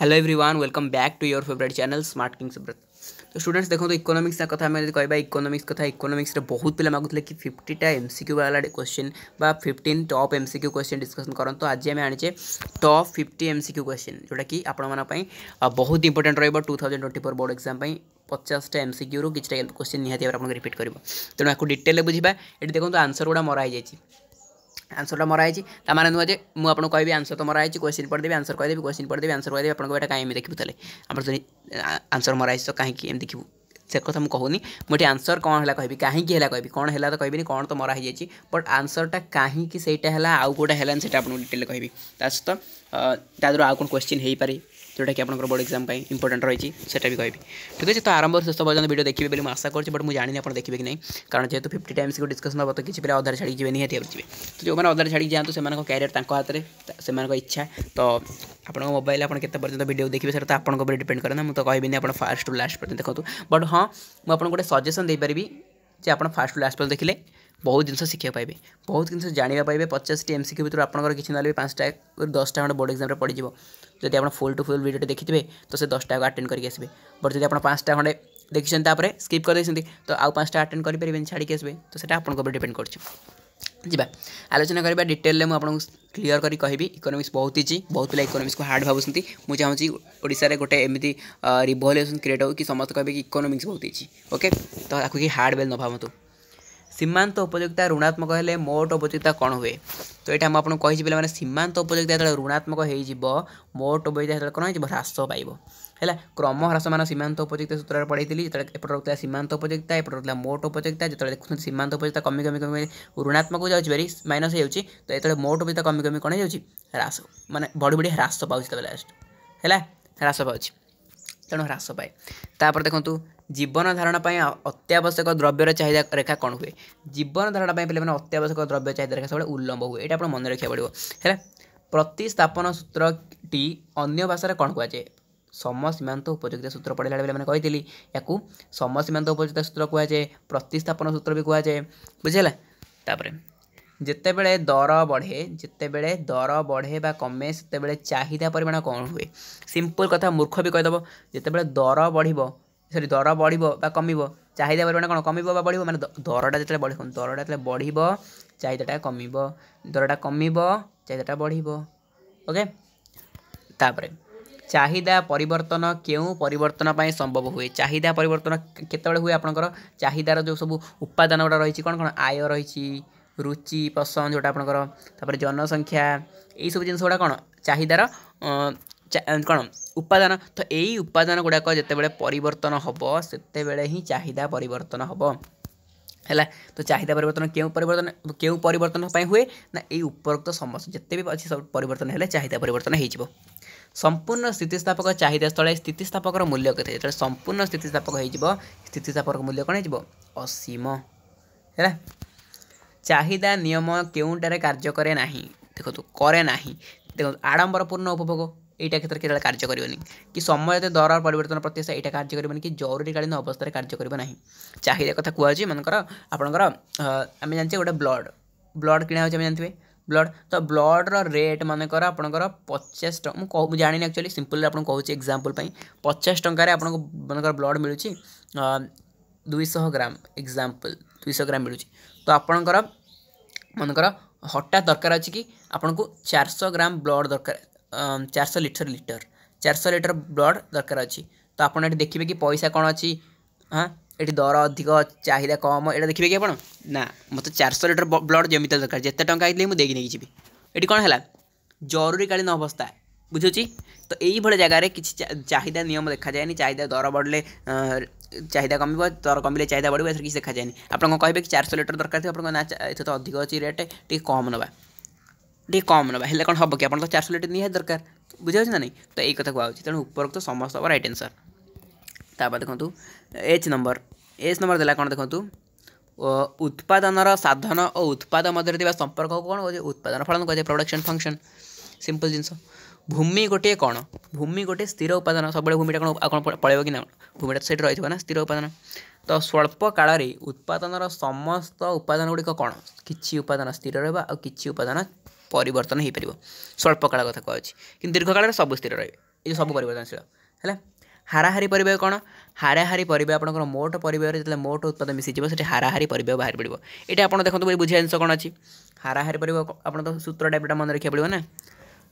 hello everyone welcome back to your favourite channel smart king Subrata তো students দেখুন economics কথা আমি যদি কহবা ইকোনোমিক্স কথা ইকোনোমিক্সরে বহুত পিলা মাগুলে কি ফিফটিটা এম সিক্যু বালা কোশ্চিন বা fifteen top M C Q question discussion করতো আজ আমি আনিছে top fifty M C Q question যেটা কি আপনার বহুত ইম্পর্টাট রহব two thousand twenty four board exam পচাশটা এম সিক্যুরু কিছুটা কোশ্চিন নিহতি ভাবে আপনার রিপিট করব তেমন একটু ডিটেলে বুঝবা এটি দেখুন আনসর গুড়া মরা হয়ে যাই आंसरटा मोर आई ताने नुआ जे मु आपको कहि आंसर तो मोर आई क्वेश्चन पढ़देवी आंसर कहिदेवी क्वेश्चन पढ़देवी आंसर कहिदेवी आपको एटा कहीं देखिबुले आम आंसर मोर तो कहीं देखू से कथा मुझे कहूनी मुझे आंसर कौन है कहि कहीं कह कौन है तो कह कौन तो मरा हो बट आंसरटा कहीं है आउ गोटे है से आपको डिटेल कह सहित तादर आउ कौन क्वेश्चन हो पारे ᱡᱚᱴᱟ ᱠᱮ আপনᱠᱚ ᱵᱚᱨ ᱮᱠᱡᱟᱢ ᱯᱟᱭ ᱤᱢᱯᱚᱴᱟᱱᱴ ᱨᱟᱦᱤ ᱥᱮᱴᱟ ᱵᱤ ᱠᱚᱭ ᱵᱤ ᱴᱷᱤᱠ ᱦᱮ ᱛᱚ ᱟᱨᱟᱢᱵᱷ ᱥᱮᱥᱛᱚ ᱵᱚᱡᱚᱱ ᱵᱤᱰᱤᱭᱚ ᱫᱮᱠᱷᱤ ᱵᱮᱞᱮ ᱢᱟ ᱟᱥᱟ ᱠᱚᱨᱪᱤ ᱵᱟᱴ ᱢᱩ ᱡᱟᱱᱤ ᱱᱤ ᱟᱯᱱ ᱫᱮᱠᱷᱤ ᱵᱮ ᱠᱤ ᱱᱟᱭ ᱠᱟᱨᱚᱱ ᱡᱮᱛᱚ 50 ᱴᱟᱭᱤᱢᱥ ᱠᱤ ᱰᱤᱥᱠᱟᱥᱚᱱ ᱦᱚᱵᱚ ᱛᱚ ᱠᱤᱪᱷᱤ ᱯᱮᱞᱮ ᱟᱫᱟᱨ ଛᱟᱰᱤ ᱡᱤᱵᱮ ᱱᱤ ᱦᱟᱛᱤ ᱟᱵᱩ ᱛᱚ ᱡᱚ ᱢᱟᱨ ᱟᱫᱟᱨ ଛᱟᱰᱤ ବହୁତ ଜିନିଷ ଶିଖିବାକୁ ପାଇବେ ବହୁତ ଜିନିଷ ଜାଣିବା ପାଇବେ ପଚାଶଟି ଏମ୍ ସିକ୍ୟୁ ଭିତରୁ ଆପଣଙ୍କର କିଛି ନହେଲେ ପାଞ୍ଚଟାରୁ ଦଶଟା ଖଣ୍ଡେ ବୋର୍ଡ଼ ଏକ୍ଜାମ୍ରେ ପଡ଼ିଯିବ ଯଦି ଆପଣ ଫୁଲ୍ ଟୁ ଫୁଲ୍ ଭିଡ଼ିଓଟି ଦେଖିଥିବେ ତ ସେ ଦଶଟାକୁ ଆଟେଣ୍ଡ କରିକି ଆସିବେ ବଟ୍ ଯଦି ଆପଣ ପାଞ୍ଚଟା ଖଣ୍ଡେ ଦେଖିଛନ୍ତି ତାପରେ ସ୍କିପ୍ କରିଦେଇଛନ୍ତି ତ ଆଉ ପାଞ୍ଚଟା ଆଟେଣ୍ଡ କରିପାରିବେନି ଛାଡ଼ିକି ଆସିବେ ତ ସେଇଟା ଆପଣଙ୍କ ଉପରେ ଡିପେଣ୍ଡ କରୁଛି ଯିବା ଆଲୋଚନା କରିବା ଡିଟେଲରେ ମୁଁ ଆପଣଙ୍କୁ କ୍ଲିଅର୍ କରି କହିବି ଇକୋନୋମିକ୍ସ ବହୁତ ହେଇଛି ବହୁତ ପିଲା ଇକୋନୋମିକ୍ସକୁ ହାର୍ଡ଼ ଭାବୁଛନ୍ତି ମୁଁ ଚାହୁଁଛି ଓଡ଼ିଶାରେ ଗୋଟେ ଏମିତି ରିଭଲ୍ୟୁସନ୍ କ୍ରିଏଟ୍ ହେଉ କି ସମସ୍ତେ କହିବେ କି ଇକୋନୋମିକ୍ସ ବହୁତ ହେଇଛି ଓକେ ତ ଆକୁ କି ହାର୍ଡ଼ ବେଲ୍ ନ ଭାବନ୍ତୁ ସୀମାନ୍ତ ଉପଯୋଗିତା ଋଣାତ୍ମକ ହେଲେ ମୋଟ ଉପଯୋଗିତା କ'ଣ ହୁଏ ତ ଏଇଟା ମୁଁ ଆପଣଙ୍କୁ କହିଛି ପିଲାମାନେ ସୀମାନ୍ତ ଉପଯୋଗିତା ଯେତେବେଳେ ଋଣାତ୍ମକ ହେଇଯିବ ମୋଟ ଉପଯୋଗିତା ସେତେବେଳେ କ'ଣ ହେଇଯିବ ହ୍ରାସ ପାଇବ ହେଲା କ୍ରମ ହ୍ରାସମାନ ସୀମାନ୍ତ ଉପଯୋଗିତା ସୂତ୍ରରେ ପଢ଼େଇଥିଲି ଯେତେବେଳେ ଏପଟେ ରହୁଥିଲା ସୀମାନ୍ତ ଉପଯୋଗିତା ଏପଟେ ରହୁଥିଲା ମୋଟ ଉପଯୋଗିତା ଯେତେବେଳେ ଦେଖୁଛନ୍ତି ସୀମାନ୍ତ ଉପଯୋଗିତା କମି କମି କମି ଋଣାତ୍ମକ ଯାଉଛି ଭାରି ମାଇନସ୍ ହେଇଯାଉଛି ତ ଯେତେବେଳେ ମୋଟ ଉପଯୋଗିତା କମି କମି କ'ଣ ହେଇଯାଉଛି ହ୍ରାସ ମାନେ ବଢ଼ି ବଢ଼ି ହ୍ରାସ ପାଉଛି ସେତେବେଳେ ହେଲା ହ୍ରାସ ପାଉଛି ତେଣୁ ହ୍ରାସ ପାଏ ତାପରେ ଦେଖନ୍ତୁ ଜୀବନ ଧାରଣ ପାଇଁ ଅତ୍ୟାବଶ୍ୟକ ଦ୍ରବ୍ୟର ଚାହିଦା ରେଖା କ'ଣ ହୁଏ ଜୀବନ ଧାରଣ ପାଇଁ ପିଲାମାନେ ଅତ୍ୟାବଶ୍ୟକ ଦ୍ରବ୍ୟ ଚାହିଦା ରେଖା ସବୁବେଳେ ଉଲ୍ଲମ୍ବ ହୁଏ ଏଇଟା ଆପଣ ମନେ ରଖିବାକୁ ପଡ଼ିବ ହେଲା ପ୍ରତିସ୍ଥାପନ ସୂତ୍ରଟି ଅନ୍ୟ ଭାଷାରେ କ'ଣ କୁହାଯାଏ ସମସୀମାନ୍ତ ଉପଯୋଗିତା ସୂତ୍ର ପଢ଼ିଲା ବେଳେ ପିଲାମାନେ କହିଥିଲି ୟାକୁ ସମସୀମାନ୍ତ ଉପଯୋଗିତା ସୂତ୍ର କୁହାଯାଏ ପ୍ରତିସ୍ଥାପନ ସୂତ୍ର ବି କୁହାଯାଏ ବୁଝିହେଲା ତାପରେ ଯେତେବେଳେ ଦର ବଢ଼େ ଯେତେବେଳେ ଦର ବଢ଼େ ବା କମେ ସେତେବେଳେ ଚାହିଦା ପରିମାଣ କ'ଣ ହୁଏ ସିମ୍ପଲ୍ କଥା ମୂର୍ଖ ବି କହିଦେବ ଯେତେବେଳେ ଦର ବଢ଼ିବ ସରି ଦର ବଢ଼ିବ ବା କମିବ ଚାହିଦା ପରିମାଣ କ'ଣ କମିବ ବା ବଢ଼ିବ ମାନେ ଦରଟା ଯେତେବେଳେ ବଢ଼ିବ ଦରଟା ଯେତେବେଳେ ବଢ଼ିବ ଚାହିଦାଟା କମିବ ଦରଟା କମିବ ଚାହିଦାଟା ବଢ଼ିବ ଓକେ ତାପରେ চাহিদা পরিবর্তন কেউ পরিবর্তন পাই সম্ভব হুয়ে চাহিদা পরিবর্তন কেতবে হুয়ে আপনার চাহিদার যে সব উপাদান গুড়া রয়েছে কোণ কোণ আয় রয়েছে রুচি পসন্দ যেটা আপনার তাপরে জনসংখ্যা এইসব জিনিস গুড়া কোণ চাহিদার କ'ଣ ଉପାଦାନ ତ ଏଇ ଉପାଦାନ ଗୁଡ଼ାକ ଯେତେବେଳେ ପରିବର୍ତ୍ତନ ହେବ ସେତେବେଳେ ହିଁ ଚାହିଦା ପରିବର୍ତ୍ତନ ହେବ ହେଲା ତ ଚାହିଦା ପରିବର୍ତ୍ତନ କେଉଁ ପରିବର୍ତ୍ତନ କେଉଁ ପରିବର୍ତ୍ତନ ପାଇଁ ହୁଏ ନା ଏଇ ଉପରୋକ୍ତ ସମସ୍ୟା ଯେତେ ବି ଅଛି ସବୁ ପରିବର୍ତ୍ତନ ହେଲେ ଚାହିଦା ପରିବର୍ତ୍ତନ ହୋଇଯିବ ସମ୍ପୂର୍ଣ୍ଣ ସ୍ଥିତିସ୍ଥାପକ ଚାହିଦା ସ୍ଥଳେ ସ୍ଥିତିସ୍ଥାପକର ମୂଲ୍ୟ କେତେ ଯେତେବେଳେ ସମ୍ପୂର୍ଣ୍ଣ ସ୍ଥିତିସ୍ଥାପକ ହୋଇଯିବ ସ୍ଥିତିସ୍ଥାପକର ମୂଲ୍ୟ କ'ଣ ହେଇଯିବ ଅସୀମ ହେଲା ଚାହିଦା ନିୟମ କେଉଁଟାରେ କାର୍ଯ୍ୟ କରେ ନାହିଁ ଦେଖନ୍ତୁ କରେ ନାହିଁ ଦେଖନ୍ତୁ ଆଡ଼ମ୍ବରପୂର୍ଣ୍ଣ ଉପଭୋଗ यहीटा क्षेत्र में कार्य करें समय जो दर पर प्रत्येक यहाँ कार्य करें कि जरूरी कालीन अवस्था कार्य करें चाहिदा कथ कहकर आपंकर आम जानते गोटे ब्लड ब्लड कि हो जानते ब्लड तो ब्लड्र रेट मनकर आपंकर पचास टाँह मुझे जानी एक्चुअली सिंपल आपको कहूँ एक्जामपल पचास टकर ब्लड मिलूँ दुईश ग्राम एक्जामपल दुईश ग्राम मिलूँ तो आपणकर मनकर हटात दरकार अच्छे कि आपको चार सौ ग्राम ब्लड दरकार चार शौ लिटर लिटर चार शौ लिटर ब्लड दरकार अच्छी तो आप देखिए कि पैसा कौन अच्छी हाँ ये दर अधिक चाहिदा कम ये देखिए कि आप मत चार शौ लिटर ब्लड जमीत दरकार जिते टाइम आई मुझे नहीं जी ये कौन है जरूरी कालीन अवस्था बुझुच्ची तो यही भाई जगार कि चाहिदा नियम देखा जाए चाहिदा दर बढ़े चाहिदा कम दर कमे चाहिदा बढ़ किसी देखा जाए आप कहे कि चार शौ लिटर दरकार थी आप अधिक अच्छी रेट टे कम ना ଟିକେ କମ୍ ନେବା ହେଲେ କ'ଣ ହେବ କି ଆପଣ ତ ଚାରିଶହ ଲିଟର ନିହାତି ଦରକାର ବୁଝିଯାଉଛି ନା ନାହିଁ ତ ଏଇ କଥା କୁହାହେଉଛି ତେଣୁ ଉପରୋକ୍ତ ସମସ୍ତ ହେବ ରାଇଟ୍ ଆନ୍ସର୍ ତାପରେ ଦେଖନ୍ତୁ ଏଚ୍ ନମ୍ବର ଏଚ୍ ନମ୍ବର ଦେଲା କ'ଣ ଦେଖନ୍ତୁ ଉତ୍ପାଦନର ସାଧନ ଓ ଉତ୍ପାଦ ମଧ୍ୟରେ ଥିବା ସମ୍ପର୍କକୁ କ'ଣ କୁହାଯାଏ ଉତ୍ପାଦନ ଫଳନ କୁହାଯାଏ ପ୍ରଡ଼କ୍ସନ୍ ଫଙ୍କସନ୍ ସିମ୍ପଲ୍ ଜିନିଷ ଭୂମି ଗୋଟିଏ କ'ଣ ଭୂମି ଗୋଟିଏ ସ୍ଥିର ଉପାଦାନ ସବୁବେଳେ ଭୂମିଟା କ'ଣ ଆପଣ ପଳେଇବ କି ନା ଭୂମିଟା ସେଇଠି ରହିଥିବ ନା ସ୍ଥିର ଉପାଦାନ ତ ସ୍ୱଳ୍ପ କାଳରେ ଉତ୍ପାଦନର ସମସ୍ତ ଉପାଦାନ ଗୁଡ଼ିକ କ'ଣ କିଛି ଉପାଦାନ ସ୍ଥିର ରହିବ ଆଉ କିଛି ଉପାଦାନ ପରିବର୍ତ୍ତନ ହୋଇପାରିବ ସ୍ୱଳ୍ପକାଳ କଥା କୁହାଯାଉଛି କିନ୍ତୁ ଦୀର୍ଘକାଳରେ ସବୁ ସ୍ଥିର ରହିବେ ଏ ସବୁ ପରିବର୍ତ୍ତନଶୀଳ ହେଲା ହାରାହାରି ପରିବେୟ କ'ଣ ହାରାହାରି ପରିବେୟ ଆପଣଙ୍କର ମୋଟ ପରିବେୟରେ ଯେତେବେଳେ ମୋଟ ଉତ୍ପାଦ ମିଶିଯିବ ସେଠି ହାରାହାରି ପରିବେୟ ବାହାରି ପଡ଼ିବ ଏଇଟା ଆପଣ ଦେଖନ୍ତୁ ଏଇ ବୁଝିବା ଜିନିଷ କ'ଣ ଅଛି ହାରାହାରି ପରିବେୟ ଆପଣ ତ ସୂତ୍ର ଟାଇପ୍ଟା ମନେ ରଖିବାକୁ ପଡ଼ିବ ନା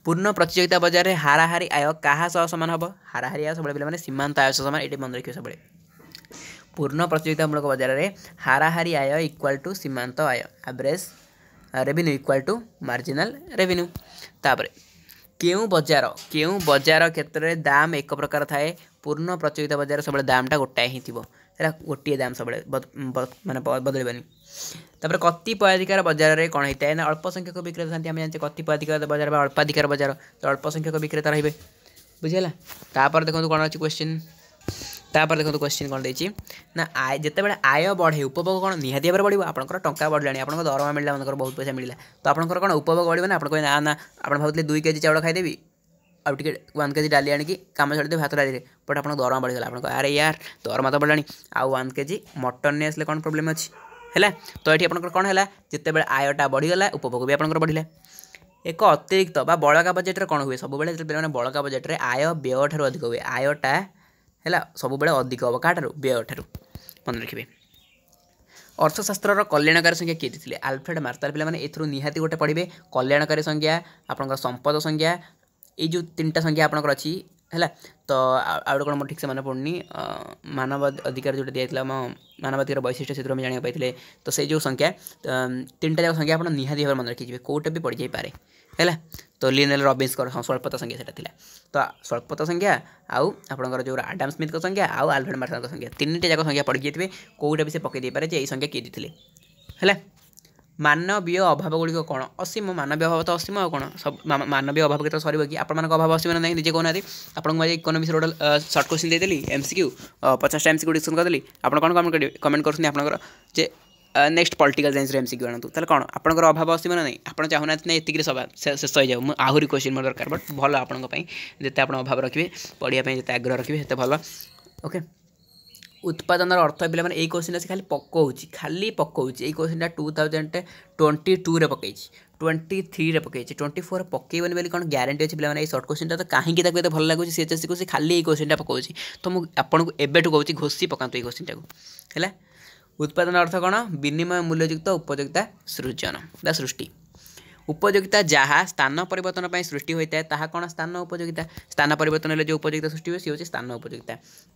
ପୂର୍ଣ୍ଣ ପ୍ରତିଯୋଗିତା ବଜାରରେ ହାରାହାରି ଆୟ କାହା ସହ ସମାନ ହେବ ହାରାହାରି ଆୟ ସବୁବେଳେ ପିଲାମାନେ ସୀମାନ୍ତ ଆୟ ସହ ସମାନ ଏଇଠି ମନେ ରଖିବେ ସବୁବେଳେ ପୂର୍ଣ୍ଣ ପ୍ରତିଯୋଗିତାମୂଳକ ବଜାରରେ ହାରାହାରି ଆୟ ଇକ୍ୱାଲ୍ ଟୁ ସୀମାନ୍ତ ଆୟ average revenue equal to marginal revenue ତାପରେ କେଉଁ ବଜାର କେଉଁ ବଜାର କ୍ଷେତ୍ରରେ ଦାମ ଏକ ପ୍ରକାର ଥାଏ ପୂର୍ଣ୍ଣ ପ୍ରଚଳିତ ବଜାର ସବୁବେଳେ ଦାମଟା ଗୋଟାଏ ହିଁ ଥିବ ସେଟା ଗୋଟିଏ ଦାମ ସବୁବେଳେ ମାନେ ବଦଳିବନି ତାପରେ କତିପୟାଧିକାର ବଜାରରେ କ'ଣ ହେଇଥାଏ ନା ଅଳ୍ପ ସଂଖ୍ୟକ ବିକ୍ରେତା ଥାନ୍ତି ଆମେ ଜାଣିଛେ କତିପୟାଧିକାର ବଜାର ବା ଅଳ୍ପାଧିକାର ବଜାର ତ ଅଳ୍ପ ସଂଖ୍ୟକ ବିକ୍ରେତା ରହିବେ ବୁଝିହେଲା ତାପରେ ଦେଖନ୍ତୁ କ'ଣ ଅଛି କ୍ୱେଶ୍ଚିନ୍ ତାପରେ ଦେଖନ୍ତୁ କ୍ୱେଶ୍ଚିନ୍ କ'ଣ ଦେଇଛି ନା ଆୟ ଯେତେବେଳେ ଆୟ ବଢ଼େ ଉପଭୋଗ କ'ଣ ନିହାତି ଭାବରେ ବଢ଼ିବ ଆପଣଙ୍କର ଟଙ୍କା ବଢ଼ିଲାଣି ଆପଣଙ୍କ ଦରମା ମିଳିଲା ଆପଣଙ୍କର ବହୁତ ପଇସା ମିଳିଲା ତ ଆପଣଙ୍କର କ'ଣ ଉପଭୋଗ ବଢ଼ିବ ନା ଆପଣ କହିବେ ନା ନା ଆପଣ ଭାବୁଥିଲେ ଦୁଇ କେଜି ଚାଉଳ ଖାଇଦେବି ଆଉ ଟିକେ ୱାନ୍ କେଜି ଡାଲି ଆଣିକି କାମ ଛାଡ଼ିଦେବେ ଭାତ ଡାଲିରେ ବଟ୍ ଆପଣଙ୍କ ଦରମା ବଢ଼ିଗଲା ଆପଣଙ୍କ ଆରେ ୟାର ଦରମା ତ ବଢ଼ିଲାଣି ଆଉ ୱାନ୍ କେଜି ମଟନ୍ ନେଇ ଆସିଲେ କ'ଣ ପ୍ରୋବ୍ଲେମ୍ ଅଛି ହେଲା ତ ଏଠି ଆପଣଙ୍କର କ'ଣ ହେଲା ଯେତେବେଳେ ଆୟଟା ବଢ଼ିଗଲା ଉପଭୋଗ ବି ଆପଣଙ୍କର ବଢ଼ିଲା ଏକ ଅତିରିକ୍ତ ବା ବଳକା ବଜେଟ୍ରେ କ'ଣ ହୁଏ ସବୁବେଳେ ଯେତେବେଳେ ମାନେ ବଳକା ବଜେଟ୍ରେ ଆୟ ବ୍ୟୟ ଠାରୁ ଅଧିକ ହୁଏ ଆୟଟା ହେଲା ସବୁବେଳେ ଅଧିକ ହେବ କାହାଠାରୁ ବ୍ୟୟଠାରୁ ମନେ ରଖିବେ ଅର୍ଥଶାସ୍ତ୍ରର କଲ୍ୟାଣକାରୀ ସଂଜ୍ଞା କିଏ ଦେଇଥିଲେ ଆଲଫ୍ରେଡ଼ ମାର୍ତାଲ ପିଲାମାନେ ଏଥିରୁ ନିହାତି ଗୋଟେ ପଢ଼ିବେ କଲ୍ୟାଣକାରୀ ସଂଜ୍ଞା ଆପଣଙ୍କର ସମ୍ପଦ ସଂଜ୍ଞା ଏଇ ଯେଉଁ ତିନିଟା ସଂଜ୍ଞା ଆପଣଙ୍କର ଅଛି है तो आगे कौन मैं ठीक से मैंने पड़नी मानव अधिकार जो दी जाता दिखाई मानवाधिकार वैशिष्ट से आम जाना पाइले तो से जो संख्या तीन टाइम संख्या आप निहाती भाव मन रखी कौटे भी पड़ जाइपे है तो लिनेल रबिन्स स्वल्पता संख्या से तो स्वल्पता संख्या आपंकर जो आडम स्मिथ का संख्या आउ आलफ्रेड मार्शाल संख्या तीन टाक संख्या पड़ जाइए कौटा भी से पकई दे पारे ये संख्या किए देते हैं ମାନବୀୟ ଅଭାବ ଗୁଡ଼ିକ କ'ଣ ଅସୀମ ମାନବୀୟ ଅଭାବ ତ ଅସୀମ ଆଉ କ'ଣ ମାନବୀୟ ଅଭାବ କେତେ ସରିବ କି ଆପଣମାନଙ୍କ ଅଭାବ ଅସୀମ ନା ନାହିଁ ନିଜେ କହୁନାହାନ୍ତି ଆପଣଙ୍କୁ ଆଜି ଇକୋନୋମିକ୍ସ ଗୋଟେ ସର୍ଟ କ୍ୱେଶ୍ଚିନ୍ ଦେଇଦେଲି ଏମ୍ସିକ୍ୟୁ ପଚାଶଟା ଏମ୍ସିକ୍ୟୁ ଡିସ୍କସନ୍ କରିଦେଲି ଆପଣ କ'ଣ କମେଣ୍ଟ କମେଣ୍ଟ କରୁଛନ୍ତି ଆପଣଙ୍କର ଯେ ନେକ୍ସଟ ପଲିଟିକାଲ ସାଇନ୍ସରେ ଏମ୍ସିକ୍ୟୁ ଆଣନ୍ତୁ ତାହେଲେ କ'ଣ ଆପଣଙ୍କର ଅଭାବ ଆସିବ ନା ନାହିଁ ଆପଣ ଚାହୁଁନାହାନ୍ତି ନା ଏତିକିରେ ସଭା ଶେଷ ହେଇଯାଉ ମୁଁ ଆହୁରି କ୍ୱେଶ୍ଚିନ୍ ମୋର ଦରକାର ବଟ୍ ଭଲ ଆପଣଙ୍କ ପାଇଁ ଯେତେ ଆପଣ ଅଭାବ ରଖିବେ ପଢ଼ିବା ପାଇଁ ଯେତେ ଆଗ୍ରହ ରଖିବେ ସେତେ ଭଲ ଓକେ ଉତ୍ପାଦନର ଅର୍ଥ ପିଲାମାନେ ଏଇ କୋଶ୍ଚିନ୍ଟା ସେ ଖାଲି ପକାଉଛି ଖାଲି ପକାଉଛି ଏଇ କୋଶ୍ଚିନ୍ଟା ଟୁ ଥାଉଜେଣ୍ଡ ଟ୍ୱେଣ୍ଟି ଟୁରେ ପକାଇଛି ଟ୍ୱେଣ୍ଟି ଥ୍ରୀରେ ପକାଇଛି ଟ୍ୱେଣ୍ଟି ଫୋର୍ ପକାଇବନି ବୋଲି କ'ଣ ଗ୍ୟାରେଣ୍ଟି ଅଛି ପିଲାମାନେ ଏଇ ସର୍ଟ କୋଶ୍ଚିନ୍ଟା ତ କାହିଁକି ତାକୁ ଏତେ ଭଲ ଲାଗୁଛି ସେ ଚେଷ୍ଟିକୁ ସେ ଖାଲି ଏଇ କୋଶ୍ଚିନ୍ଟା ପକାଉଛି ତ ମୁଁ ଆପଣଙ୍କୁ ଏବେଠୁ କହୁଛି ଘୋଷି ପକାନ୍ତୁ ଏଇ କୋଶ୍ଚିନ୍ଟାକୁ ହେଲା ଉତ୍ପାଦନ ଅର୍ଥ କ'ଣ ବିନିମୟ ମୂଲ୍ୟଯୁକ୍ତ ଉପଯୋଗିତା ସୃଜନ ବା ସୃଷ୍ଟି ଉପଯୋଗିତା ଯାହା ସ୍ଥାନ ପରିବର୍ତ୍ତନ ପାଇଁ ସୃଷ୍ଟି ହୋଇଥାଏ ତାହା କ'ଣ ସ୍ଥାନ ଉପଯୋଗିତା ସ୍ଥାନ ପରିବର୍ତ୍ତନ ହେଲେ ଯେଉଁ ଉପଯୋଗିତା ସୃଷ୍ଟି ହୁଏ ସେ ହେଉଛି ସ୍ଥାନ ଉପଯୋଗିତା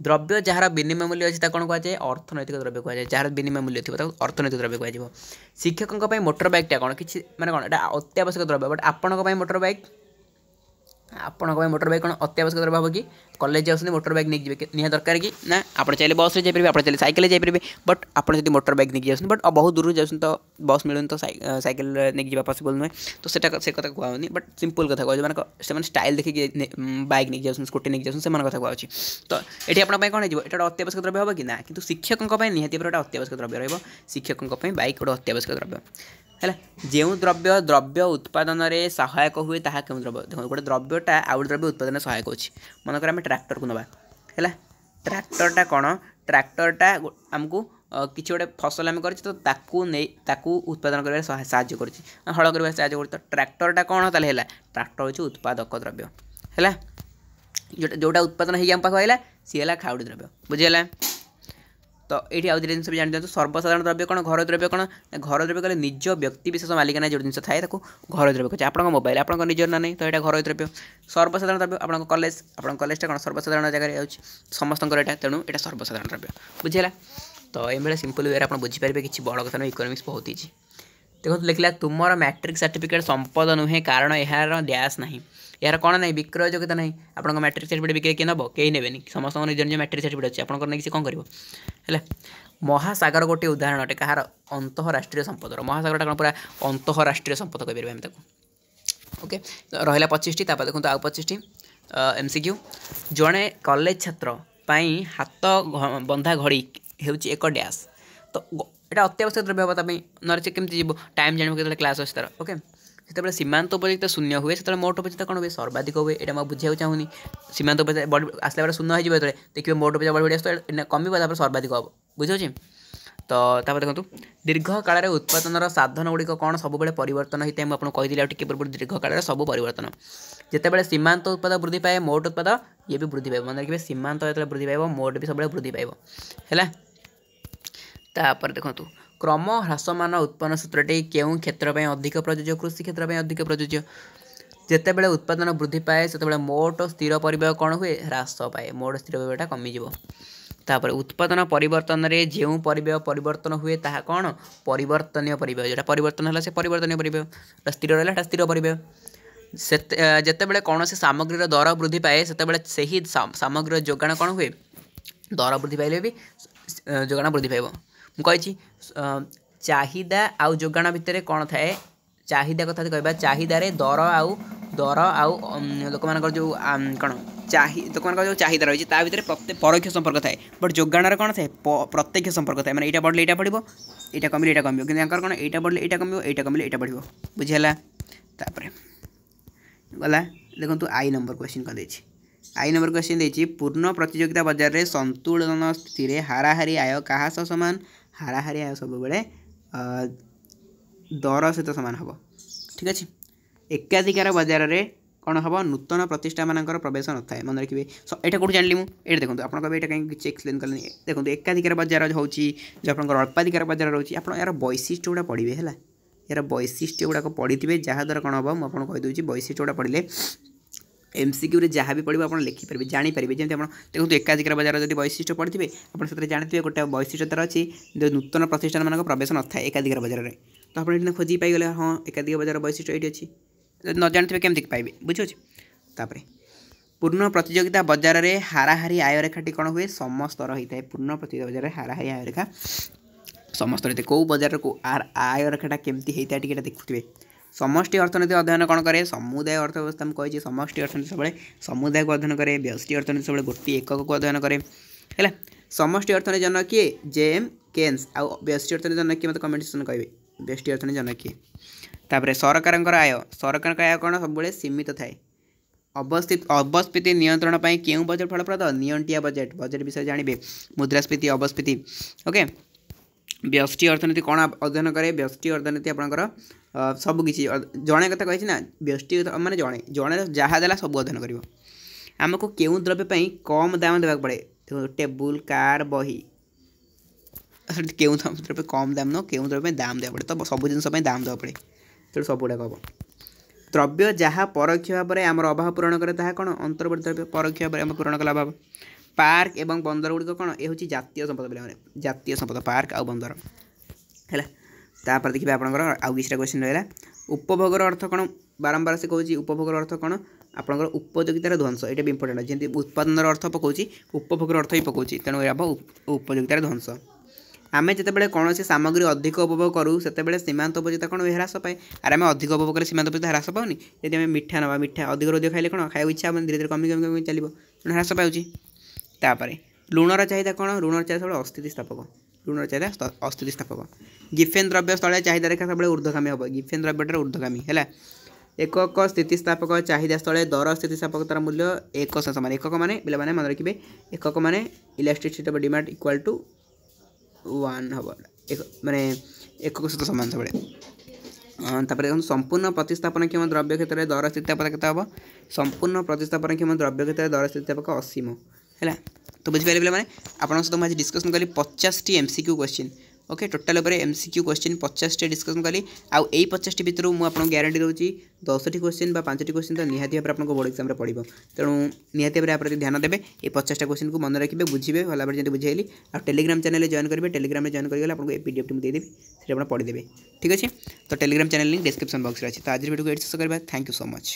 ଦ୍ରବ୍ୟ ଯାହାର ବିନିମୟ ମୂଲ୍ୟ ଅଛି ତାହା କ'ଣ କୁହାଯାଏ ଅର୍ଥନୈତିକ ଦ୍ରବ୍ୟ କୁହାଯାଏ ଯାହାର ବିନିମୟ ମୂଲ୍ୟ ଥିବ ତାକୁ ଅର୍ଥନୈତିକ ଦ୍ରବ୍ୟ କୁହାଯିବ ଶିକ୍ଷକଙ୍କ ପାଇଁ ମୋଟର ବାଇକ୍ଟା କ'ଣ କିଛି ମାନେ କ'ଣ ଏଇଟା ଅତ୍ୟାବଶ୍ୟକ ଦ୍ରବ୍ୟ ବଟ୍ ଆପଣଙ୍କ ପାଇଁ ମୋଟର ବାଇକ୍ ଆପଣଙ୍କ ପାଇଁ ମୋଟର ବାଇକ୍ କ'ଣ ଅତ୍ୟାବଶ୍ୟକ ହେବ କି କଲେଜ ଯାଉଛନ୍ତି ମୋଟର ବାଇକ୍ ନେଇକି ଯିବେ ନିହାତି ଦରକାର କି ନା ଆପଣ ଚାହିଁଲେ ବସ୍ରେ ଯାଇପାରିବେ ଆପଣ ଚାହିଁଲେ ସାଇକେଲରେ ଯାଇପାରିବେ ବଟ୍ ଆପଣ ଯଦି ମୋଟର ବାଇକ୍ ନେଇକି ଯାଉଛନ୍ତି ବଟ୍ ବହୁତ ଦୂରରୁ ଯାଉଛନ୍ତି ତ ବସ୍ ମିଳୁନି ତ ସାଇକେଲରେ ନେଇକି ଯିବା ପସିବଲ୍ ନୁହେଁ ତ ସେଟା ସେ କଥା କୁହାହେଉନି ବଟ୍ ସିମ୍ପଲ୍ କଥା କୁହାଯାଉଛି ମାନେ ସେମାନେ ଷ୍ଟାଇଲ୍ ଦେଖିକି ବାଇକ୍ ନେଇକି ଯାଉଛନ୍ତି ସ୍କୁଟି ନେଇକି ଯାଉଛନ୍ତି ସେମାନଙ୍କ କଥା କୁହାଯାଉଛି ତ ଏଠି ଆପଣଙ୍କ ପାଇଁ କ'ଣ ହେଇଯିବ ଏଟା ଗୋଟେ ଅତ୍ୟାବଶ୍ୟକ ଦ୍ରବ୍ୟ ହେବ କି ନା କିନ୍ତୁ ଶିକ୍ଷକଙ୍କ ପାଇଁ ନିହାତି ଭାବରେ ଗୋଟେ ଅତ୍ୟାବଶ୍ୟକ ଦ୍ରବ୍ୟ ରହିବ ଶିକ୍ଷକଙ୍କ ପାଇଁ ବାଇକ୍ ଗୋଟେ ଅତ୍ୟାବଶ୍ୟକ ଦ୍ରବ୍ୟ ହେଲା ଯେଉଁ ଦ୍ରବ୍ୟ ଦ୍ରବ୍ୟ ଉତ୍ପାଦନରେ ସହାୟକ ହୁଏ ତାହା କେଉଁ ଦ୍ରବ୍ୟ ଦେଖନ୍ତୁ ଗୋଟେ ଦ୍ରବ୍ୟ ଟ୍ରାକ୍ଟରଟା ଆଉଟ୍ ଦ୍ରବ୍ୟ ଉତ୍ପାଦନ ସହାୟକ ଅଛି ମନେକର ଆମେ ଟ୍ରାକ୍ଟରକୁ ନେବା ହେଲା ଟ୍ରାକ୍ଟରଟା କ'ଣ ଟ୍ରାକ୍ଟରଟା ଆମକୁ କିଛି ଗୋଟେ ଫସଲ ଆମେ କରିଛେ ତ ତାକୁ ନେଇ ତାକୁ ଉତ୍ପାଦନ କରିବାରେ ସାହାଯ୍ୟ କରୁଛି ହଳ କରିବାରେ ସାହାଯ୍ୟ କରୁଛି ତ ଟ୍ରାକ୍ଟରଟା କ'ଣ ତାହେଲେ ହେଲା ଟ୍ରାକ୍ଟର ହେଉଛି ଉତ୍ପାଦକ ଦ୍ରବ୍ୟ ହେଲା ଯେଉଁଟା ଯେଉଁଟା ଉତ୍ପାଦନ ହେଇକି ଆମ ପାଖକୁ ଆସିଲା ସିଏ ହେଲା ଖାଉଟି ଦ୍ରବ୍ୟ ବୁଝିହେଲା ତ ଏଇଠି ଆଉ ଦୁଇଟା ଜିନିଷ ବି ଜାଣିଦିଅନ୍ତୁ ସର୍ବସାଧାରଣ ଦ୍ରବ୍ୟ କ'ଣ ଘର ଦ୍ରବ୍ୟ କ'ଣ ଘର ଦ୍ରବ୍ୟ କହିଲେ ନିଜ ବ୍ୟକ୍ତିବିଶେଷ ମାଲିକାନା ଯେଉଁ ଜିନିଷ ଥାଏ ତାକୁ ଘର ଦ୍ରବ୍ୟ କହୁଛି ଆପଣଙ୍କ ମୋବାଇଲ ଆପଣଙ୍କ ନିଜର ନା ନାହିଁ ତ ଏଇଟା ଘର ଦ୍ରବ୍ୟ ସର୍ବସାଧାରଣ ଦ୍ରବ୍ୟ ଆପଣଙ୍କ କଲେଜ ଆପଣଙ୍କ କଲେଜଟା କ'ଣ ସର୍ବସାଧାରଣ ଜାଗାରେ ହେଉଛି ସମସ୍ତଙ୍କର ଏଇଟା ତେଣୁ ଏଇଟା ସର୍ବସାଧାରଣ ଦ୍ରବ୍ୟ ବୁଝିହେଲା ତ ଏଇଭଳିଆ ସିମ୍ପଲ୍ ୱେରେ ଆପଣ ବୁଝିପାରିବେ କିଛି ବଡ଼ କଥା ନୁହେଁ ଇକୋନୋମିକ୍ସ ବହୁତ ହେଇଛି ଦେଖନ୍ତୁ ଲେଖିଲା ତୁମର ମ୍ୟାଟ୍ରିକ୍ ସାର୍ଟିଫିକେଟ୍ ସମ୍ପଦ ନୁହେଁ କାରଣ ଏହାର ଡ୍ୟାସ୍ ନାହିଁ ଏହାର କ'ଣ ନାହିଁ ବିକ୍ରୟ ଯୋଗ୍ୟତା ନାହିଁ ଆପଣଙ୍କ ମ୍ୟାଟ୍ରିକ୍ ସାର୍ଟିଫିକେଟ୍ ବିକ୍ରି କିଏ ନେବ କେହି ନେବେନି ସମସ୍ତଙ୍କ ନିଜ ନିଜ ମ୍ୟାଟ୍ରିକ୍ ସାର୍ଟିଫିକେଟ୍ ଅଛି ଆପଣଙ୍କର ନେଇକି ସେ କ'ଣ କରିବ ହେଲା ମହାସାଗର ଗୋଟିଏ ଉଦାହରଣ ଅଟେ କାହାର ଅନ୍ତଃରାଷ୍ଟ୍ରୀୟ ସମ୍ପଦର ମହାସାଗରଟା କ'ଣ ପୁରା ଅନ୍ତଃରାଷ୍ଟ୍ରୀୟ ସମ୍ପଦ କହିପାରିବେ ଆମେ ତାକୁ ଓକେ ରହିଲା ପଚିଶଟି ତାପରେ ଦେଖନ୍ତୁ ଆଉ ପଚିଶଟି ଏମ୍ ସି କ୍ୟୁ ଜଣେ କଲେଜ ଛାତ୍ର ପାଇଁ ହାତ ବନ୍ଧା ଘଡ଼ି ହେଉଛି ଏକ ଡ୍ୟାସ୍ ତ ଏଇଟା ଅତ୍ୟାବଶ୍ୟକ ଦ୍ରବ୍ୟ ହେବ ତା ପାଇଁ ନହେଲେ ସେ କେମିତି ଯିବ ଟାଇମ୍ ଜାଣିବ କେତେବେଳେ କ୍ଲାସ୍ ଅଛି ତା'ର ଓକେ ଯେତେବେଳେ ସୀମାନ୍ତ ଉପରେ ଯେତେବେଳେ ଶୂନ୍ୟ ହୁଏ ସେତେବେଳେ ମୋଟ ଉପରେ କ'ଣ ହୁଏ ସର୍ବାଧିକ ହୁଏ ଏଇଟା ମୁଁ ବୁଝିବାକୁ ଚାହୁଁନି ସୀମାନ୍ତ ଉପରେ ଆସିଲା ବେଳେ ଶୂନ୍ୟ ହେଇଯିବ ଯେତେବେଳେ ଦେଖିବେ ମୋଟ ଉପରେ ବଢ଼ି ବଢ଼ି ଆସିବ ଏଇଟା କମିବ ତାପରେ ସର୍ବାଧିକ ହେବ ବୁଝିହେଉଛି ତ ତାପରେ ଦେଖନ୍ତୁ ଦୀର୍ଘ କାଳରେ ଉତ୍ପାଦନର ସାଧନ ଗୁଡ଼ିକ କ'ଣ ସବୁବେଳେ ପରିବର୍ତ୍ତନ ହୋଇଥାଏ ମୁଁ ଆପଣଙ୍କୁ କହିଥିଲି ଆଉ ଟିକେ ପୂର୍ବରୁ ଦୀର୍ଘ କାଳରେ ସବୁ ପରିବର୍ତ୍ତନ ଯେତେବେଳେ ସୀମାନ୍ତ ଉତ୍ପାଦ ବୃଦ୍ଧି ପାଏ ମୋଟ ଉତ୍ପାଦ ଇଏ ବି ବୃଦ୍ଧି ପାଇବ ମନେ ରଖିବେ ସୀମାନ୍ତ ଯେତେବେଳେ ବୃଦ୍ଧି ପାଇବ ମୋଟ ବି ସବୁବେଳେ ବୃଦ୍ଧି ପାଇବ ହେଲା ତାପରେ ଦେଖନ୍ତୁ ক্রম হ্রাসমান উৎপন্ন সূত্রটি কেউ ক্ষেত্র পাই অধিক প্রযোজ্য কৃষি ক্ষেত্র পাই অধিক প্রযোজ্য যেতবে উৎপাদন বৃদ্ধি পায়ে সেতবে মোট স্থির পরিবয় কোণ হুয়ে হ্রাস পায়ে মোট স্থির পরিবয়টা কমিযোগ ତାପରେ ଉତ୍ପାଦନ ପରିବର୍ତ୍ତନରେ ଯେଉଁ ପରିବେୟ ପରିବର୍ତ୍ତନ ହୁଏ ତାହା କ'ଣ ପରିବର୍ତ୍ତନୀୟ ପରିବେୟ ଯେଉଁଟା ପରିବର୍ତ୍ତନ ହେଲା ସେ ପରିବର୍ତ୍ତନୀୟ ପରିବେୟ ଯେଉଁଟା ସ୍ଥିର ରହିଲା ସେଟା ସ୍ଥିର ପରିବେୟ ସେତେ ଯେତେବେଳେ କୌଣସି ସାମଗ୍ରୀର ଦର ବୃଦ୍ଧି ପାଏ ସେତେବେଳେ ସେହି ସାମଗ୍ରୀର ଯୋଗାଣ କ'ଣ ହୁଏ ଦର ବୃଦ୍ଧି ପାଇଲେ ବି ଯୋଗାଣ ବୃଦ୍ଧି ପାଇବ ମୁଁ କହିଛି ଚାହିଦା ଆଉ ଯୋଗାଣ ଭିତରେ କ'ଣ ଥାଏ ଚାହିଦା କଥା ଯଦି କହିବା ଚାହିଦାରେ ଦର ଆଉ ଦର ଆଉ ଲୋକମାନଙ୍କର ଯେଉଁ କ'ଣ ଚାହି ଲୋକମାନଙ୍କର ଯେଉଁ ଚାହିଦା ରହିଛି ତା ଭିତରେ ପରୋକ୍ଷ ସମ୍ପର୍କ ଥାଏ ବଟ୍ ଯୋଗାଣରେ କ'ଣ ଥାଏ ପ୍ରତ୍ୟକ୍ଷ ସମ୍ପର୍କ ଥାଏ ମାନେ ଏଇଟା ବଢ଼ିଲେ ଏଇଟା ପଡ଼ିବ ଏଇଟା କମିଲେ ଏଇଟା କମିବ କିନ୍ତୁ ତାଙ୍କର କ'ଣ ଏଇଟା ବଢ଼ିଲେ ଏଇଟା କମିବ ଏଇଟା କମିଲେ ଏଇଟା ବଢ଼ିବ ବୁଝିହେଲା ତାପରେ ଗଲା ଦେଖନ୍ତୁ ଆଇ ନମ୍ବର କ୍ୱେଶ୍ଚିନ୍ କରିଦେଇଛି ଆଇ ନମ୍ବର କ୍ୱେଶ୍ଚିନ୍ ଦେଇଛି ପୂର୍ଣ୍ଣ ପ୍ରତିଯୋଗିତା ବଜାରରେ ସନ୍ତୁଳନ ସ୍ଥିତିରେ ହାରାହାରି ଆୟ କାହା ସହ ସମାନ ହାରାହାରି ସବୁବେଳେ ଦର ସହିତ ସମାନ ହେବ ଠିକ୍ ଅଛି ଏକାଧିକାର ବଜାରରେ କ'ଣ ହେବ ନୂତନ ପ୍ରତିଷ୍ଠାମାନଙ୍କର ପ୍ରବେଶ ନଥାଏ ମନେ ରଖିବେ ଏଇଟା କେଉଁଠୁ ଜାଣିଲି ମୁଁ ଏଇଟା ଦେଖନ୍ତୁ ଆପଣ କହିବେ ଏଇଟା କାହିଁକି କିଛି ଏକ୍ସପ୍ଲେନ୍ କଲେନି ଦେଖନ୍ତୁ ଏକାଧିକାର ବଜାର ହେଉଛି ଯେଉଁ ଆପଣଙ୍କର ଅଳ୍ପାଧିକାର ବଜାର ରହୁଛି ଆପଣ ଏହାର ବୈଶିଷ୍ଟ୍ୟ ଗୁଡ଼ା ପଢ଼ିବେ ହେଲା ଏହାର ବୈଶିଷ୍ଟ୍ୟ ଗୁଡ଼ାକ ପଢ଼ିଥିବେ ଯାହାଦ୍ୱାରା କ'ଣ ହେବ ମୁଁ ଆପଣଙ୍କୁ କହିଦେଉଛି ବୈଶିଷ୍ଟ୍ୟ ଗୁଡ଼ା ପଢ଼ିଲେ এমসিকিউরে যা বি পড়ব আপনার লিখিপারে জাঁপারে যেমন আপনার দেখুন একাধিকার বাজার যদি বৈশিষ্ট্য পড়ে আপনার সেটা জাঁথিবে গোটে বৈশিষ্ট্য তার অছি নূতন প্রতিষ্ঠান মানুষ প্রবেশ নথায় একাধিকার বাজারে তো আপনার এটি খোঁজি পাইগলে হ্যাঁ একাধিকার বাজার বৈশিষ্ট্য এটি অছি যদি ন জাঁথিবে কেমতি পাইবে বুঝিপারছি তাপরে পূর্ণ প্রতিযোগিতা বজারে হারাহারি আয়রেখাটি কোণ হুয়ে সমস্তর হয়ে পূর্ণ প্রতিযোগিতা বজারে হারাহারি আয়রেখা সমস্ত রয়েছে কেউ বজারের আয়রেখাটা কেমতি হয়ে থাকে টিকিটা দেখুবে সমষ্টি অর্থনীতি অধ্যয়ন কোণ করে সমুদায় অর্থব্যবস্থা আমি কী সমষ্টি অর্থনীতি সবুজ সমুদায়কে অধ্যয়ন করে ব্যষ্টি অর্থনীতি সবুজ গোটি একককে অধ্যয়ন করে ହେଲା ସମଷ୍ଟି ଅର୍ଥନୀତି ଜନକ କିଏ ଜେଏମ୍ କେନ୍ସ ଆଉ ବ୍ୟଷ୍ଟି ଅର୍ଥନୀତି ଜନକ କିଏ ମୋତେ କମେଣ୍ଟ ସେକ୍ସନ୍ କହିବେ ବ୍ୟଷ୍ଟି ଅର୍ଥନୀତି ଜନକ କିଏ ତାପରେ ସରକାରଙ୍କର ଆୟ ସରକାରଙ୍କ ଆୟ କ'ଣ ସବୁବେଳେ ସୀମିତ ଥାଏ ଅବସ୍ଥିତ ଅବସ୍ଫୀତି ନିୟନ୍ତ୍ରଣ ପାଇଁ କେଉଁ ବଜେଟ୍ ଫଳପ୍ରଦ ନିଅଣ୍ଟିଆ ବଜେଟ୍ ବଜେଟ୍ ବିଷୟରେ ଜାଣିବେ ମୁଦ୍ରାସ୍ଫୀତି ଅବସ୍ଫୀତି ଓକେ ବ୍ୟଷ୍ଟି ଅର୍ଥନୀତି କ'ଣ ଅଧ୍ୟୟନ କରେ ବ୍ୟଷ୍ଟି ଅର୍ଥନୀତି ଆପଣଙ୍କର ସବୁକିଛି ଜଣେ କଥା କହିଛି ନା ବ୍ୟକ୍ତିଗତ ମାନେ ଜଣେ ଜଣେ ଯାହା ଦେଲା ସବୁ ଅଧ୍ୟୟନ କରିବ ଆମକୁ କେଉଁ ଦ୍ରବ୍ୟ ପାଇଁ କମ୍ ଦାମ ଦେବାକୁ ପଡ଼େ ଟେବୁଲ୍ କାର୍ ବହି ସେଠି କେଉଁ ଦ୍ରବ୍ୟ ପାଇଁ କମ୍ ଦାମ ନୁହଁ କେଉଁ ଦ୍ରବ୍ୟ ପାଇଁ ଦାମ ଦେବାକୁ ପଡ଼େ ତ ସବୁ ଜିନିଷ ପାଇଁ ଦାମ ଦେବାକୁ ପଡ଼େ ତେଣୁ ସବୁଗୁଡ଼ାକ ହେବ ଦ୍ରବ୍ୟ ଯାହା ପରୋକ୍ଷ ଭାବରେ ଆମର ଅଭାବ ପୂରଣ କରେ ତାହା କ'ଣ ଅନ୍ତର୍ବର୍ତ୍ତୀ ଦ୍ରବ୍ୟ ପରୋକ୍ଷ ଭାବରେ ଆମେ ପୂରଣ କଲେ ଅଭାବ ପାର୍କ ଏବଂ ବନ୍ଦରଗୁଡ଼ିକ କ'ଣ ଏ ହେଉଛି ଜାତୀୟ ସମ୍ପଦ ପିଲାମାନେ ଜାତୀୟ ସମ୍ପଦ ପାର୍କ ଆଉ ବନ୍ଦର ହେଲା ତାପରେ ଦେଖିବେ ଆପଣଙ୍କର ଆଉ କିଛିଟା କ୍ୱେଶ୍ଚିନ୍ ରହିଲା ଉପଭୋଗର ଅର୍ଥ କ'ଣ ବାରମ୍ବାର ସେ କହୁଛି ଉପଭୋଗର ଅର୍ଥ କ'ଣ ଆପଣଙ୍କର ଉପଯୋଗିତାର ଧ୍ୱଂସ ଏଇଟା ବି ଇମ୍ପୋର୍ଟାଣ୍ଟ ଯେମିତି ଉତ୍ପାଦନର ଅର୍ଥ ପକାଉଛି ଉପଭୋଗର ଅର୍ଥ ବି ପକାଉଛି ତେଣୁ ଏହା ହେବ ଉପଯୋଗିତାର ଧ୍ୱଂସ ଆମେ ଯେତେବେଳେ କୌଣସି ସାମଗ୍ରୀ ଅଧିକ ଉପଭୋଗ କରୁ ସେତେବେଳେ ସୀମାନ୍ତ ଉପଯୋଗିତା କ'ଣ ହ୍ରାସ ପାଏ ଆରେ ଆମେ ଅଧିକ ଉପଭୋଗ କଲେ ସୀମାନ୍ତ ଉପଯୋଗିତା ହ୍ରାସ ପାଉନି ଯଦି ଆମେ ମିଠା ନେବା ମିଠା ଅଧିକରୁ ଅଧିକ ଖାଇଲେ କ'ଣ ଖାଇବାକୁ ଇଚ୍ଛା ହେବନି ଧୀରେ ଧୀରେ କମି କମି କମି ଚାଲିବ ତେଣୁ ହ୍ରାସ ପାଉଛି ତାପରେ ଲୁଣର ଚାହିଦା କ'ଣ ଲୁଣର ଚାହିଦା ସବୁବେଳେ ଅସ୍ଥିତି ଋଣ ଚାହିଦା ଅସ୍ଥିରସ୍ଥାପ ହେବ ଗିଫେନ୍ ଦ୍ରବ୍ୟ ସ୍ଥଳେ ଚାହିଦା ରେଖା ସବୁବେଳେ ଉର୍ଦ୍ଧ୍ୱଗାମୀ ହେବ ଗିଫେନ୍ ଦ୍ରବ୍ୟଟାରେ ଉର୍ଦ୍ଧ୍ୱଗାମୀ ହେଲା ଏକକ ସ୍ଥିତିସ୍ଥାପକ ଚାହିଦା ସ୍ଥଳେ ଦର ସ୍ଥିତିସ୍ଥାପକତାର ମୂଲ୍ୟ ଏକ ସମାନ ଏକକ ମାନେ ପିଲାମାନେ ମନେ ରଖିବେ ଏକକ ମାନେ elasticity of demand equal to one ହେବ ମାନେ ଏକକ ସହିତ ସମାନ ସବୁବେଳେ ତାପରେ ଦେଖନ୍ତୁ ସମ୍ପୂର୍ଣ୍ଣ ପ୍ରତିସ୍ଥାପନକ୍ଷମ ଦ୍ରବ୍ୟ କ୍ଷେତ୍ରରେ ଦର ସ୍ଥିତିସ୍ଥାପକ କେତେ ହେବ ସମ୍ପୂର୍ଣ୍ଣ ପ୍ରତିସ୍ଥାପନକ୍ଷମ ଦ୍ରବ୍ୟ କ୍ଷେତ୍ରରେ ଦର ସ୍ଥିତିସ୍ଥାପକ ଅସୀମ ହେଲା তো বুঝিপারে পিলামানে আপনার সহ আজ ডিসকসন কলি পচাশটি এমসিকিউ কোশ্চিন ওকে টোটাল উপরে এমসিকিউ কোশ্চিন পচাশটি ডিসকসন কলি আউ এই পচাশটি ভিতর মু আপনার গ্যারেটি দেছি দশটি কোশ্চিন বা পাঁচটি কোশ্চিন তো নিহতি ভাবে আপনার বোর্ড এক্সামে পড়ব তেমন নিহতি ভাবে আপনার ধ্যান দেবে এই পচাশটা কোশ্চিন মনে রাখবে বুঝবে ভালো ভাবে যেমন বুঝাইলি আর টেলিগ্রাম চ্যানেলে জয়েন করবে টেলিগ্রামে জয়েন করে গেলে আপনার এই পিডিএফটি দিয়ে দেবি সেটা আপনার পড়িদেবে ঠিক আছে তো টেলিগ্রাম চ্যানেল লিঙ্ক ডিসক্রিপশন বক্সরে আছে তো আজ ভিডিও এটি শেষ করবা থ্যাংক ইউ সো মচ